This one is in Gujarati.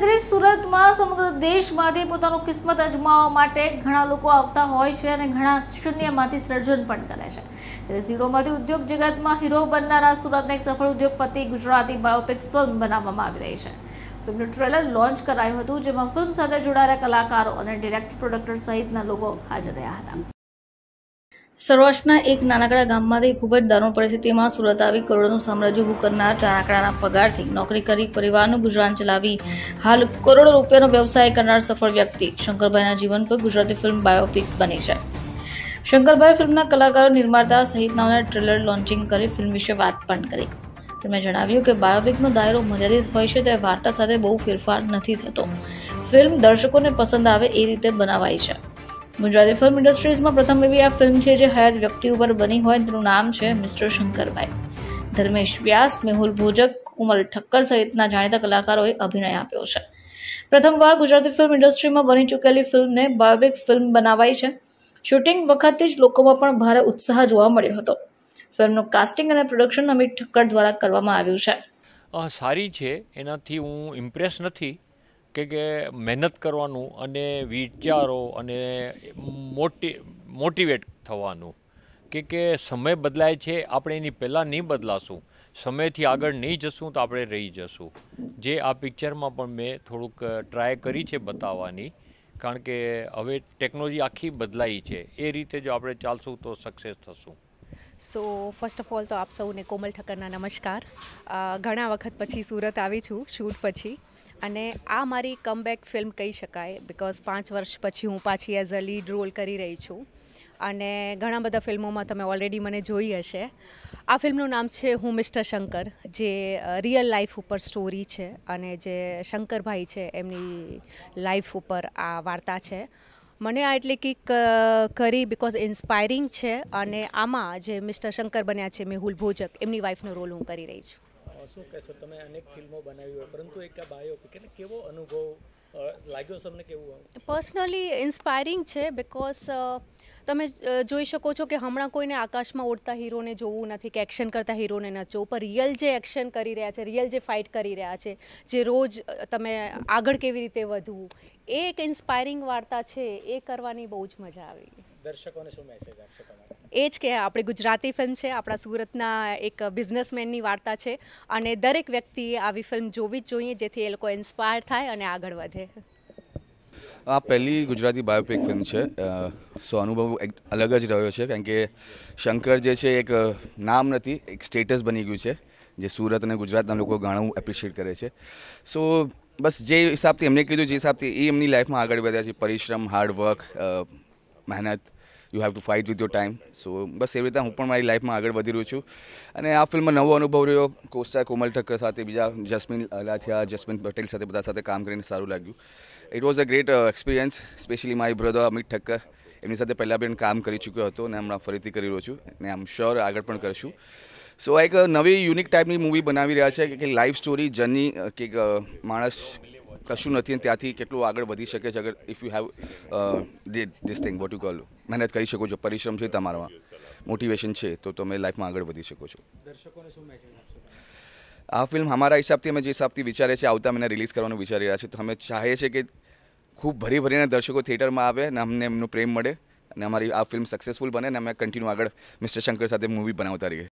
નગરી સુરતમાં સમગ્ર દેશમાંથી પોતાનું કિસ્મત અજમાવવા માટે ઘણા લોકો આવતા હોય છે અને ઘણા શૂન્યમાંથી સર્જન પણ કરે છે ત્યારે ઝીરોમાંથી ઉદ્યોગ જગતમાં હીરો બનનારા સુરતના એક સફળ ઉદ્યોગપતિ ગુજરાતી બાયોપિક ફિલ્મ બનાવવામાં આવી રહી છે ફિલ્મનું ટ્રેલર લોન્ચ કરાયું હતું જેમાં ફિલ્મ સાથે જોડાયેલા કલાકારો અને ડિરેક્ટ પ્રોડક્ટર સહિતના લોકો હાજર રહ્યા હતા સૌરાષ્ટ્રના એક નાનકડા ગામમાંથી ખૂબ જ દારૂણ પરિસ્થિતિમાં સુરત આવી કરોડોનું સામ્રાજ્ય ઊભું કરનાર ચાર પગારથી નોકરી કરી પરિવારનું ગુજરાન ચલાવી હાલ કરોડો રૂપિયાનો વ્યવસાય કરનાર સફળ વ્યક્તિ શંકરભાઈના જીવન પર ગુજરાતી ફિલ્મ બાયોપિક બની છે શંકરભાઈ ફિલ્મના કલાકારો નિર્માતા સહિતનાઓને ટ્રેલર લોન્ચિંગ કરી ફિલ્મ વિશે વાત પણ કરી તેમણે જણાવ્યું કે બાયોપિકનો દાયરો મર્યાદિત હોય છે તે વાર્તા સાથે બહુ ફેરફાર નથી થતો ફિલ્મ દર્શકોને પસંદ આવે એ રીતે બનાવાય છે ગુજરાતી ફિલ્મ ઇન્ડસ્ટ્રીઝમાં પ્રથમ એવી આ ફિલ્મ છે જે હયાત વ્યક્તિ ઉપર બની હોય તેનું નામ છે મિસ્ટર શંકરભાઈ ધર્મેશ વ્યાસ મેહુલ ભોજક ઉમર ઠક્કર સહિતના જાણીતા કલાકારોએ અભિનય આપ્યો છે પ્રથમવાર ગુજરાતી ફિલ્મ ઇન્ડસ્ટ્રીમાં બની ચૂકેલી ફિલ્મને બાયોપિક ફિલ્મ બનાવાઈ છે શૂટિંગ વખતે જ લોકોમાં પણ ભારે ઉત્સાહ જોવા મળ્યો હતો ફિલ્મનું કાસ્ટિંગ અને પ્રોડક્શન અમિત ઠક્કર દ્વારા કરવામાં આવ્યું છે સારી છે એનાથી હું ઇમ્પ્રેસ નથી કે કે મહેનત કરવાનું અને વિચારો અને મોટી મોટિવેટ થવાનું કે કે સમય બદલાય છે આપણે એની પહેલાં નહીં બદલાશું સમયથી આગળ નહીં જશું તો આપણે રહી જશું જે આ પિક્ચરમાં પણ મેં થોડુંક ટ્રાય કરી છે બતાવવાની કારણ કે હવે ટેકનોલોજી આખી બદલાઈ છે એ રીતે જો આપણે ચાલશું તો સક્સેસ થશું સો ફર્સ્ટ ઓફ ઓલ તો આપ સૌને કોમલ ઠક્કરના નમસ્કાર ઘણા વખત પછી સુરત આવી છું શૂટ પછી અને આ મારી કમબેક ફિલ્મ કહી શકાય બિકોઝ પાંચ વર્ષ પછી હું પાછી એઝ અ લીડ રોલ કરી રહી છું અને ઘણા બધા ફિલ્મોમાં તમે ઓલરેડી મને જોઈ હશે આ ફિલ્મનું નામ છે હું મિસ્ટર શંકર જે રિયલ લાઈફ ઉપર સ્ટોરી છે અને જે શંકરભાઈ છે એમની લાઈફ ઉપર આ વાર્તા છે મને આ એટલે કે કરી બિકોઝ ઇન્સ્પાયરિંગ છે અને આમાં જે મિસ્ટર શંકર બન્યા છે મેહુલ ભોજક એમની વાઈફનો રોલ હું કરી રહી છું શું કહેશો તમે અનેક ફિલ્મો બનાવી હોય પરંતુ એક બાયોપિક એટલે કેવો અનુભવ લાગ્યો તમને કેવું પર્સનલી ઇન્સ્પાયરિંગ છે બિકોઝ તમે જોઈ શકો છો કે હમણાં કોઈને આકાશમાં ઉડતા હીરોને જોવું નથી કે એક્શન કરતા હીરોને ન જોવું પણ રિયલ જે એક્શન કરી રહ્યા છે રિયલ જે ફાઇટ કરી રહ્યા છે જે રોજ તમે આગળ કેવી રીતે વધવું એ એક ઇન્સ્પાયરિંગ વાર્તા છે એ કરવાની બહુ જ મજા આવી દર્શકોને શું મેસેજ એ જ કે આપણી ગુજરાતી ફિલ્મ છે આપણા સુરતના એક બિઝનેસમેનની વાર્તા છે અને દરેક વ્યક્તિએ આવી ફિલ્મ જોવી જ જોઈએ જેથી એ લોકો ઇન્સ્પાયર થાય અને આગળ વધે આ પહેલી ગુજરાતી બાયોપિક ફિલ્મ છે સો અનુભવ એક અલગ જ રહ્યો છે કારણ કે શંકર જે છે એક નામ નથી એક સ્ટેટસ બની ગયું છે જે સુરત અને ગુજરાતના લોકો ઘણું એપ્રિશિએટ કરે છે સો બસ જે હિસાબથી એમને કીધું જે હિસાબથી એ એમની લાઈફમાં આગળ વધ્યા છે પરિશ્રમ હાર્ડવર્ક મહેનત you have to fight with your time so બસ એવી રીતે હું પણ મારી લાઈફમાં આગળ વધી રહ્યો છું અને આ ફિલ્મમાં નવો અનુભવ રહ્યો કોસ્ટા કોમલ ઠક્કર સાથે બીજા જસ્મિન અલાથિયા જસ્મિન પટેલ સાથે બધા સાથે કામ કરીને સારું લાગ્યું it was a great experience specially my brother Amit Thakkar એમની સાથે પહેલાં પણ કામ કરી ચૂક્યો હતો અને હમણાં ફરીથી કરી રહ્યો છું અને આમ શ્યોર આગળ પણ કરીશું સો એક નવી યુનિક ટાઈપની મૂવી બનાવી રહ્યા છે કે લાઈફ સ્ટોરી જર્ની કે માણસ કશું નથી અને ત્યાંથી કેટલું આગળ વધી શકે છે અગર if you have this thing what you call મહેનત કરી શકો છો પરિશ્રમ છે તમારામાં મોટિવેશન છે તો તમે લાઈફમાં આગળ વધી શકો છો આ ફિલ્મ અમારા હિસાબથી અમે જે હિસાબથી વિચારે છે આવતા મહિને રિલીઝ કરવાનું વિચારી રહ્યા છે તો અમે ચાહીએ છીએ કે ખૂબ ભરી ભરીને દર્શકો થિયેટરમાં આવે અને અમને એમનો પ્રેમ મળે અને અમારી આ ફિલ્મ સક્સેસફુલ બને અને અમે કન્ટિન્યુ આગળ મિસ્ટર શંકર સાથે મૂવી બનાવતા રહીએ